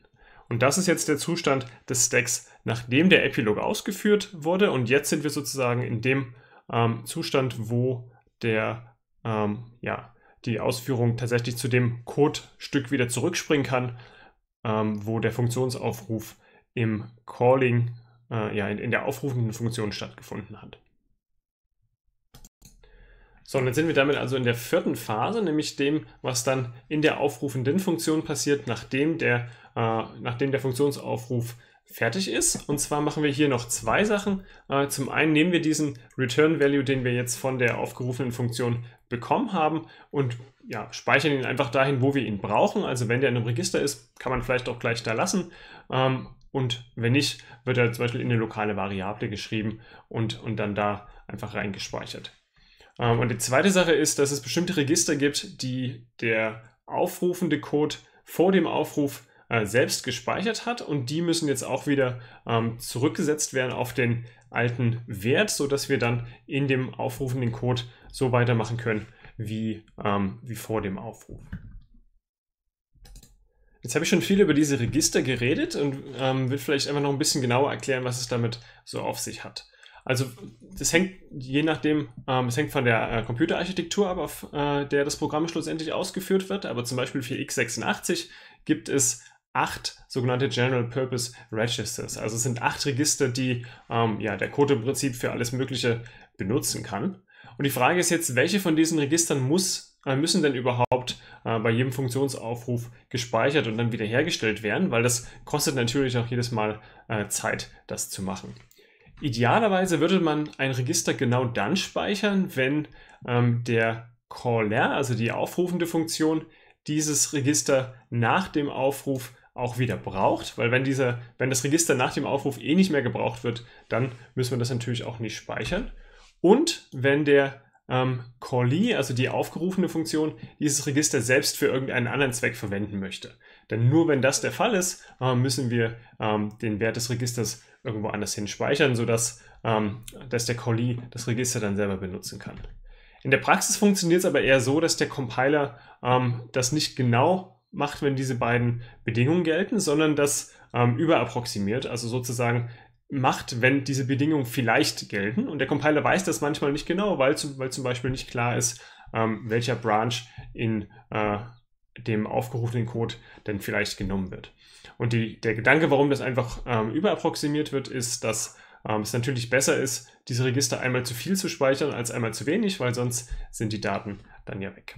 Und das ist jetzt der Zustand des Stacks, nachdem der Epilog ausgeführt wurde. Und jetzt sind wir sozusagen in dem ähm, Zustand, wo der ähm, ja, die Ausführung tatsächlich zu dem Code-Stück wieder zurückspringen kann, ähm, wo der Funktionsaufruf im Calling, äh, ja, in, in, der aufrufenden Funktion stattgefunden hat. So, und jetzt sind wir damit also in der vierten Phase, nämlich dem, was dann in der aufrufenden Funktion passiert, nachdem der, äh, nachdem der Funktionsaufruf fertig ist. Und zwar machen wir hier noch zwei Sachen. Äh, zum einen nehmen wir diesen Return Value, den wir jetzt von der aufgerufenen Funktion bekommen haben und ja, speichern ihn einfach dahin, wo wir ihn brauchen. Also wenn der in einem Register ist, kann man vielleicht auch gleich da lassen. Ähm, und wenn nicht, wird er zum Beispiel in eine lokale Variable geschrieben und, und dann da einfach reingespeichert. Ähm, und die zweite Sache ist, dass es bestimmte Register gibt, die der aufrufende Code vor dem Aufruf äh, selbst gespeichert hat und die müssen jetzt auch wieder ähm, zurückgesetzt werden auf den alten Wert, sodass wir dann in dem aufrufenden Code so weitermachen können wie, ähm, wie vor dem Aufruf. Jetzt habe ich schon viel über diese Register geredet und ähm, will vielleicht einfach noch ein bisschen genauer erklären, was es damit so auf sich hat. Also das hängt je nachdem, ähm, es hängt von der äh, Computerarchitektur ab, auf äh, der das Programm schlussendlich ausgeführt wird. Aber zum Beispiel für x86 gibt es acht sogenannte General Purpose Registers. Also es sind acht Register, die ähm, ja, der Code im Prinzip für alles Mögliche benutzen kann. Und die Frage ist jetzt, welche von diesen Registern muss, äh, müssen denn überhaupt äh, bei jedem Funktionsaufruf gespeichert und dann wiederhergestellt werden, weil das kostet natürlich auch jedes Mal äh, Zeit, das zu machen. Idealerweise würde man ein Register genau dann speichern, wenn ähm, der Caller, also die aufrufende Funktion, dieses Register nach dem Aufruf auch wieder braucht, weil wenn, diese, wenn das Register nach dem Aufruf eh nicht mehr gebraucht wird, dann müssen wir das natürlich auch nicht speichern. Und wenn der ähm, Callee, also die aufgerufene Funktion, dieses Register selbst für irgendeinen anderen Zweck verwenden möchte. Denn nur wenn das der Fall ist, äh, müssen wir ähm, den Wert des Registers irgendwo anders hin speichern, sodass ähm, dass der Callee das Register dann selber benutzen kann. In der Praxis funktioniert es aber eher so, dass der Compiler ähm, das nicht genau macht, wenn diese beiden Bedingungen gelten, sondern das ähm, überapproximiert, also sozusagen macht, wenn diese Bedingungen vielleicht gelten. Und der Compiler weiß das manchmal nicht genau, weil zum, weil zum Beispiel nicht klar ist, ähm, welcher Branch in äh, dem aufgerufenen Code denn vielleicht genommen wird. Und die, der Gedanke, warum das einfach ähm, überapproximiert wird, ist, dass ähm, es natürlich besser ist, diese Register einmal zu viel zu speichern als einmal zu wenig, weil sonst sind die Daten dann ja weg.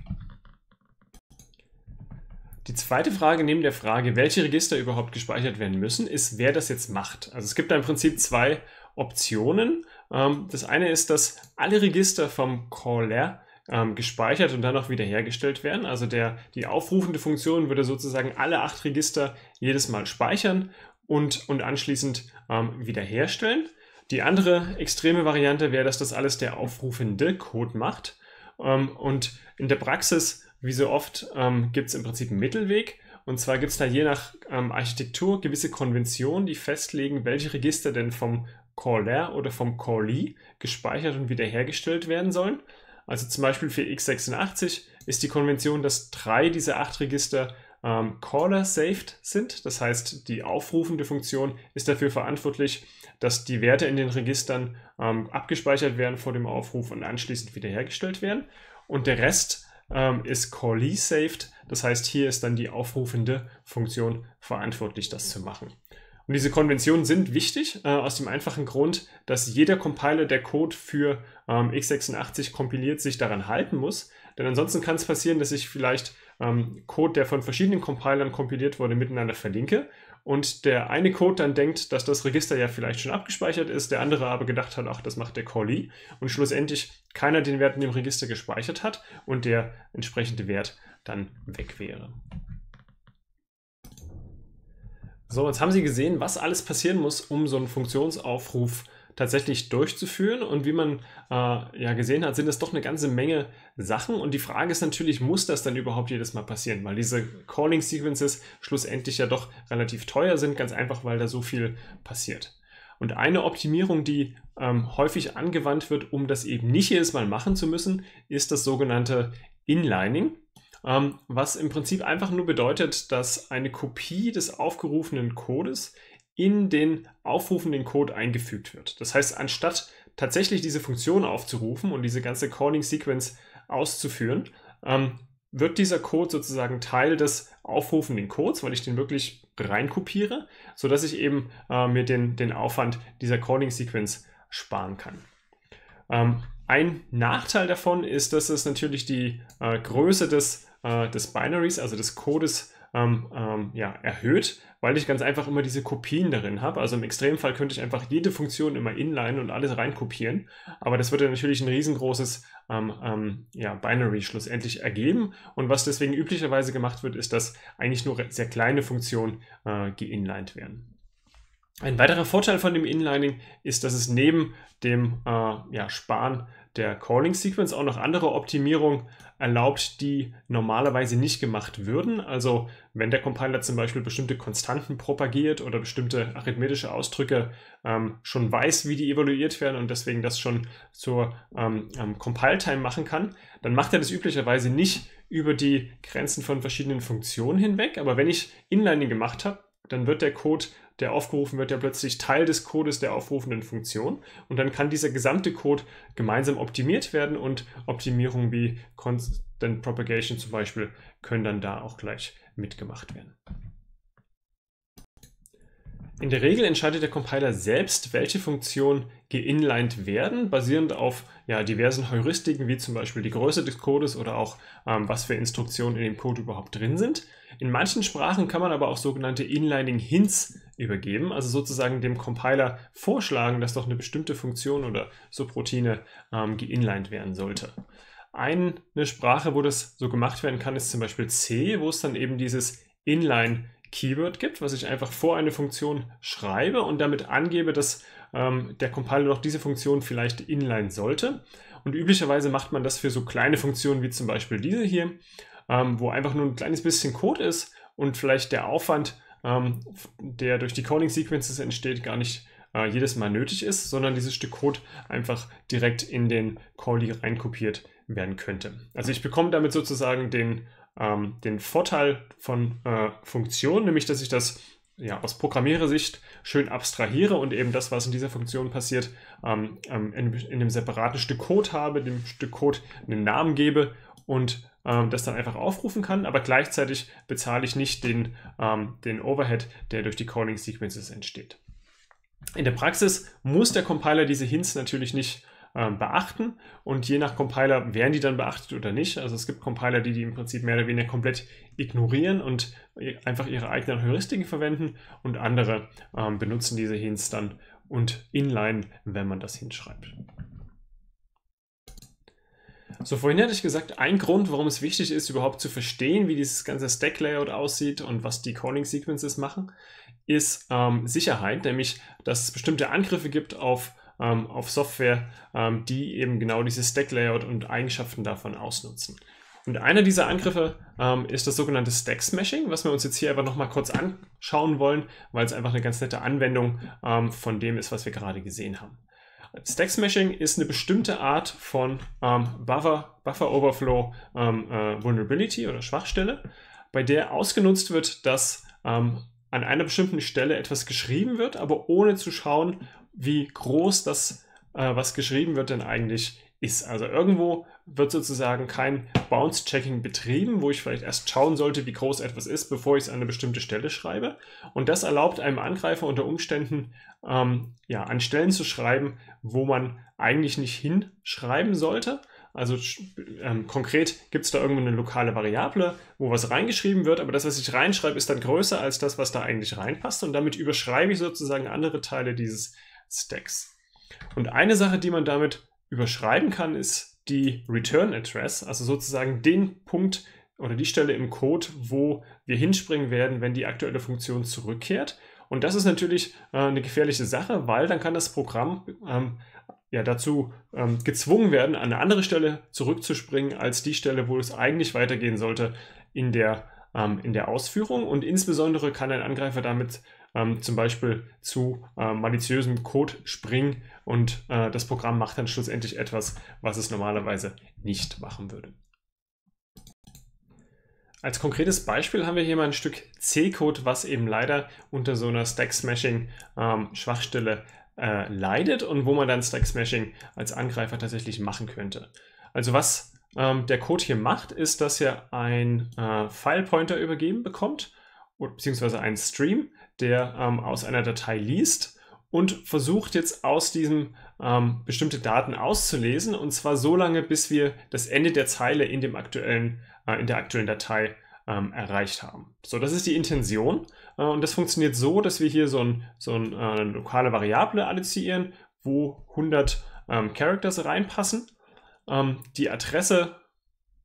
Die zweite Frage neben der Frage, welche Register überhaupt gespeichert werden müssen, ist, wer das jetzt macht. Also es gibt da im Prinzip zwei Optionen. Ähm, das eine ist, dass alle Register vom Caller ähm, gespeichert und dann auch wiederhergestellt werden. Also der, die aufrufende Funktion würde sozusagen alle acht Register jedes Mal speichern und, und anschließend ähm, wiederherstellen. Die andere extreme Variante wäre, dass das alles der aufrufende Code macht. und in der Praxis wie so oft ähm, gibt es im Prinzip einen Mittelweg. Und zwar gibt es da je nach ähm, Architektur gewisse Konventionen, die festlegen, welche Register denn vom Caller oder vom Callee gespeichert und wiederhergestellt werden sollen. Also zum Beispiel für x86 ist die Konvention, dass drei dieser acht Register ähm, Caller-saved sind. Das heißt, die aufrufende Funktion ist dafür verantwortlich, dass die Werte in den Registern ähm, abgespeichert werden vor dem Aufruf und anschließend wiederhergestellt werden. Und der Rest ähm, ist Callee saved. Das heißt, hier ist dann die aufrufende Funktion verantwortlich, das zu machen. Und diese Konventionen sind wichtig, äh, aus dem einfachen Grund, dass jeder Compiler, der Code für ähm, x86 kompiliert, sich daran halten muss. Denn ansonsten kann es passieren, dass ich vielleicht ähm, Code, der von verschiedenen Compilern kompiliert wurde, miteinander verlinke und der eine Code dann denkt, dass das Register ja vielleicht schon abgespeichert ist, der andere aber gedacht hat, ach, das macht der Collie und schlussendlich keiner den Wert in dem Register gespeichert hat und der entsprechende Wert dann weg wäre. So, jetzt haben Sie gesehen, was alles passieren muss, um so einen Funktionsaufruf zu tatsächlich durchzuführen. Und wie man äh, ja gesehen hat, sind es doch eine ganze Menge Sachen. Und die Frage ist natürlich, muss das dann überhaupt jedes Mal passieren? Weil diese Calling Sequences schlussendlich ja doch relativ teuer sind, ganz einfach, weil da so viel passiert. Und eine Optimierung, die ähm, häufig angewandt wird, um das eben nicht jedes Mal machen zu müssen, ist das sogenannte Inlining ähm, was im Prinzip einfach nur bedeutet, dass eine Kopie des aufgerufenen Codes in den aufrufenden Code eingefügt wird. Das heißt, anstatt tatsächlich diese Funktion aufzurufen und diese ganze Calling-Sequence auszuführen, ähm, wird dieser Code sozusagen Teil des aufrufenden Codes, weil ich den wirklich reinkopiere, sodass ich eben äh, mir den, den Aufwand dieser Calling-Sequence sparen kann. Ähm, ein Nachteil davon ist, dass es natürlich die äh, Größe des, äh, des Binaries, also des Codes, ähm, ähm, ja, erhöht, weil ich ganz einfach immer diese Kopien darin habe. Also im Extremfall könnte ich einfach jede Funktion immer inline und alles reinkopieren, aber das würde natürlich ein riesengroßes ähm, ähm, ja, Binary schlussendlich ergeben. Und was deswegen üblicherweise gemacht wird, ist, dass eigentlich nur sehr kleine Funktionen äh, geinlined werden. Ein weiterer Vorteil von dem Inlining ist, dass es neben dem äh, ja, Sparen der Calling Sequence auch noch andere Optimierungen erlaubt, die normalerweise nicht gemacht würden. Also wenn der Compiler zum Beispiel bestimmte Konstanten propagiert oder bestimmte arithmetische Ausdrücke ähm, schon weiß, wie die evaluiert werden und deswegen das schon zur ähm, ähm, Compile-Time machen kann, dann macht er das üblicherweise nicht über die Grenzen von verschiedenen Funktionen hinweg. Aber wenn ich Inlining gemacht habe, dann wird der Code der aufgerufen wird, ja plötzlich Teil des Codes der aufrufenden Funktion. Und dann kann dieser gesamte Code gemeinsam optimiert werden und Optimierungen wie Constant Propagation zum Beispiel können dann da auch gleich mitgemacht werden. In der Regel entscheidet der Compiler selbst, welche Funktionen geinlined werden, basierend auf ja, diversen Heuristiken, wie zum Beispiel die Größe des Codes oder auch ähm, was für Instruktionen in dem Code überhaupt drin sind. In manchen Sprachen kann man aber auch sogenannte Inlining-Hints übergeben, also sozusagen dem Compiler vorschlagen, dass doch eine bestimmte Funktion oder Subroutine ähm, geinlined werden sollte. Eine Sprache, wo das so gemacht werden kann, ist zum Beispiel C, wo es dann eben dieses Inline Keyword gibt, was ich einfach vor eine Funktion schreibe und damit angebe, dass ähm, der Compiler doch diese Funktion vielleicht inline sollte. Und üblicherweise macht man das für so kleine Funktionen wie zum Beispiel diese hier, ähm, wo einfach nur ein kleines bisschen Code ist und vielleicht der Aufwand ähm, der durch die Calling Sequences entsteht, gar nicht äh, jedes Mal nötig ist, sondern dieses Stück Code einfach direkt in den Callie reinkopiert werden könnte. Also ich bekomme damit sozusagen den, ähm, den Vorteil von äh, Funktionen, nämlich dass ich das ja, aus Programmierersicht schön abstrahiere und eben das, was in dieser Funktion passiert, ähm, ähm in, in einem separaten Stück Code habe, dem Stück Code einen Namen gebe und ähm, das dann einfach aufrufen kann, aber gleichzeitig bezahle ich nicht den, ähm, den Overhead, der durch die Calling Sequences entsteht. In der Praxis muss der Compiler diese Hints natürlich nicht ähm, beachten und je nach Compiler werden die dann beachtet oder nicht. Also es gibt Compiler, die die im Prinzip mehr oder weniger komplett ignorieren und einfach ihre eigenen Heuristiken verwenden und andere ähm, benutzen diese Hints dann und inline, wenn man das hinschreibt. So, vorhin hatte ich gesagt, ein Grund, warum es wichtig ist, überhaupt zu verstehen, wie dieses ganze Stack-Layout aussieht und was die Calling-Sequences machen, ist ähm, Sicherheit, nämlich dass es bestimmte Angriffe gibt auf, ähm, auf Software, ähm, die eben genau dieses Stack-Layout und Eigenschaften davon ausnutzen. Und einer dieser Angriffe ähm, ist das sogenannte Stack Smashing, was wir uns jetzt hier einfach nochmal kurz anschauen wollen, weil es einfach eine ganz nette Anwendung ähm, von dem ist, was wir gerade gesehen haben. Stack Smashing ist eine bestimmte Art von ähm, Buffer, Buffer Overflow ähm, äh, Vulnerability oder Schwachstelle, bei der ausgenutzt wird, dass ähm, an einer bestimmten Stelle etwas geschrieben wird, aber ohne zu schauen, wie groß das, äh, was geschrieben wird, denn eigentlich ist. Also irgendwo wird sozusagen kein Bounce-Checking betrieben, wo ich vielleicht erst schauen sollte, wie groß etwas ist, bevor ich es an eine bestimmte Stelle schreibe. Und das erlaubt einem Angreifer unter Umständen ähm, ja, an Stellen zu schreiben, wo man eigentlich nicht hinschreiben sollte. Also ähm, konkret gibt es da irgendwo eine lokale Variable, wo was reingeschrieben wird, aber das, was ich reinschreibe, ist dann größer als das, was da eigentlich reinpasst. Und damit überschreibe ich sozusagen andere Teile dieses Stacks. Und eine Sache, die man damit überschreiben kann, ist die Return Address, also sozusagen den Punkt oder die Stelle im Code, wo wir hinspringen werden, wenn die aktuelle Funktion zurückkehrt. Und das ist natürlich äh, eine gefährliche Sache, weil dann kann das Programm ähm, ja dazu ähm, gezwungen werden, an eine andere Stelle zurückzuspringen als die Stelle, wo es eigentlich weitergehen sollte in der, ähm, in der Ausführung. Und insbesondere kann ein Angreifer damit ähm, zum Beispiel zu äh, maliziösem Code springen, und äh, das Programm macht dann schlussendlich etwas, was es normalerweise nicht machen würde. Als konkretes Beispiel haben wir hier mal ein Stück C-Code, was eben leider unter so einer Stack-Smashing-Schwachstelle ähm, äh, leidet und wo man dann Stack-Smashing als Angreifer tatsächlich machen könnte. Also was ähm, der Code hier macht, ist, dass er ein äh, File-Pointer übergeben bekommt, beziehungsweise einen Stream, der ähm, aus einer Datei liest und versucht jetzt aus diesem ähm, bestimmte Daten auszulesen und zwar so lange, bis wir das Ende der Zeile in, dem aktuellen, äh, in der aktuellen Datei ähm, erreicht haben. So, das ist die Intention äh, und das funktioniert so, dass wir hier so, ein, so ein, äh, eine lokale Variable allozieren, wo 100 ähm, Characters reinpassen. Ähm, die Adresse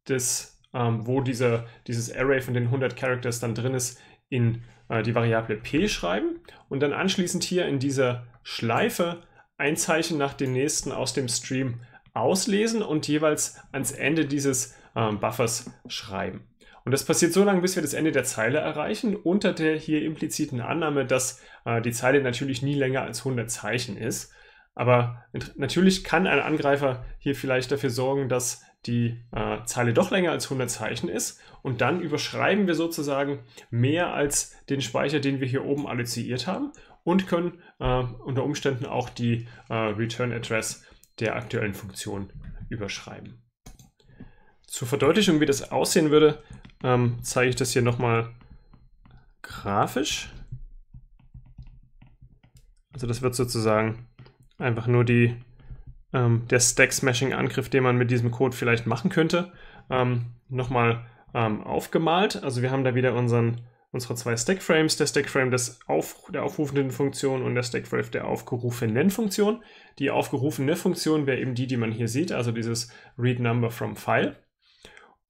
des, ähm, wo diese, dieses Array von den 100 Characters dann drin ist, in äh, die Variable p schreiben und dann anschließend hier in dieser Schleife ein Zeichen nach dem nächsten aus dem Stream auslesen und jeweils ans Ende dieses ähm, Buffers schreiben. Und das passiert so lange, bis wir das Ende der Zeile erreichen, unter der hier impliziten Annahme, dass äh, die Zeile natürlich nie länger als 100 Zeichen ist. Aber natürlich kann ein Angreifer hier vielleicht dafür sorgen, dass die äh, Zeile doch länger als 100 Zeichen ist und dann überschreiben wir sozusagen mehr als den Speicher, den wir hier oben alloziert haben und können äh, unter Umständen auch die äh, Return Address der aktuellen Funktion überschreiben. Zur Verdeutlichung, wie das aussehen würde, ähm, zeige ich das hier nochmal grafisch. Also das wird sozusagen einfach nur die ähm, der Stack-Smashing-Angriff, den man mit diesem Code vielleicht machen könnte, ähm, nochmal ähm, aufgemalt. Also wir haben da wieder unseren, unsere zwei Stack-Frames, der Stack-Frame des Auf, der aufrufenden Funktion und der Stack-Frame der aufgerufenen Funktion. Die aufgerufene Funktion wäre eben die, die man hier sieht, also dieses ReadNumberFromFile.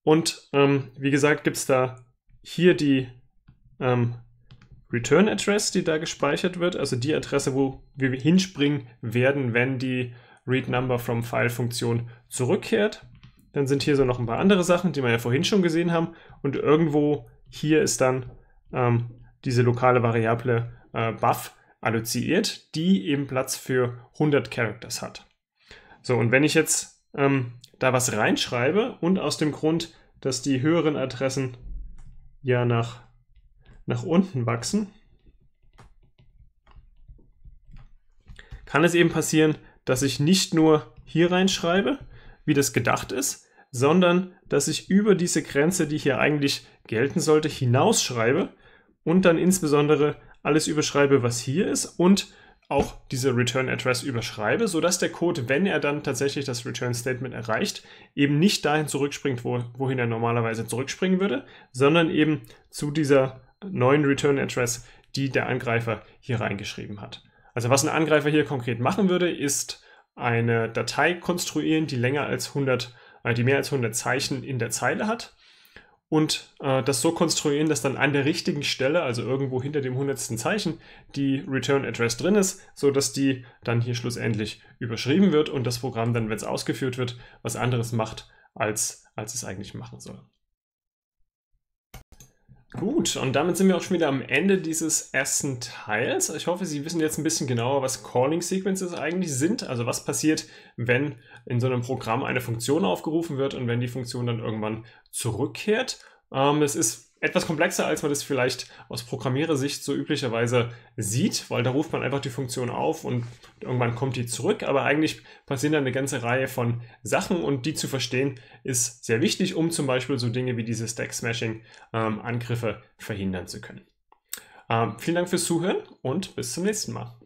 Und ähm, wie gesagt, gibt es da hier die ähm, Return Address, die da gespeichert wird, also die Adresse, wo wir hinspringen werden, wenn die ReadNumberFromFile-Funktion zurückkehrt. Dann sind hier so noch ein paar andere Sachen, die wir ja vorhin schon gesehen haben. Und irgendwo hier ist dann ähm, diese lokale Variable äh, buff alloziert, die eben Platz für 100 Characters hat. So, und wenn ich jetzt ähm, da was reinschreibe und aus dem Grund, dass die höheren Adressen ja nach, nach unten wachsen, kann es eben passieren, dass ich nicht nur hier reinschreibe, wie das gedacht ist, sondern dass ich über diese Grenze, die hier eigentlich gelten sollte, hinausschreibe und dann insbesondere alles überschreibe, was hier ist und auch diese Return Address überschreibe, sodass der Code, wenn er dann tatsächlich das Return Statement erreicht, eben nicht dahin zurückspringt, wohin er normalerweise zurückspringen würde, sondern eben zu dieser neuen Return Address, die der Angreifer hier reingeschrieben hat. Also was ein Angreifer hier konkret machen würde, ist eine Datei konstruieren, die länger als 100, äh, die mehr als 100 Zeichen in der Zeile hat und äh, das so konstruieren, dass dann an der richtigen Stelle, also irgendwo hinter dem 100. Zeichen, die Return Address drin ist, so dass die dann hier schlussendlich überschrieben wird und das Programm dann, wenn es ausgeführt wird, was anderes macht, als, als es eigentlich machen soll. Gut, und damit sind wir auch schon wieder am Ende dieses ersten Teils. Ich hoffe, Sie wissen jetzt ein bisschen genauer, was Calling Sequences eigentlich sind. Also was passiert, wenn in so einem Programm eine Funktion aufgerufen wird und wenn die Funktion dann irgendwann zurückkehrt. Ähm, das ist etwas komplexer, als man das vielleicht aus Programmierersicht so üblicherweise sieht, weil da ruft man einfach die Funktion auf und irgendwann kommt die zurück. Aber eigentlich passieren da eine ganze Reihe von Sachen und die zu verstehen ist sehr wichtig, um zum Beispiel so Dinge wie diese Stack-Smashing-Angriffe ähm, verhindern zu können. Ähm, vielen Dank fürs Zuhören und bis zum nächsten Mal.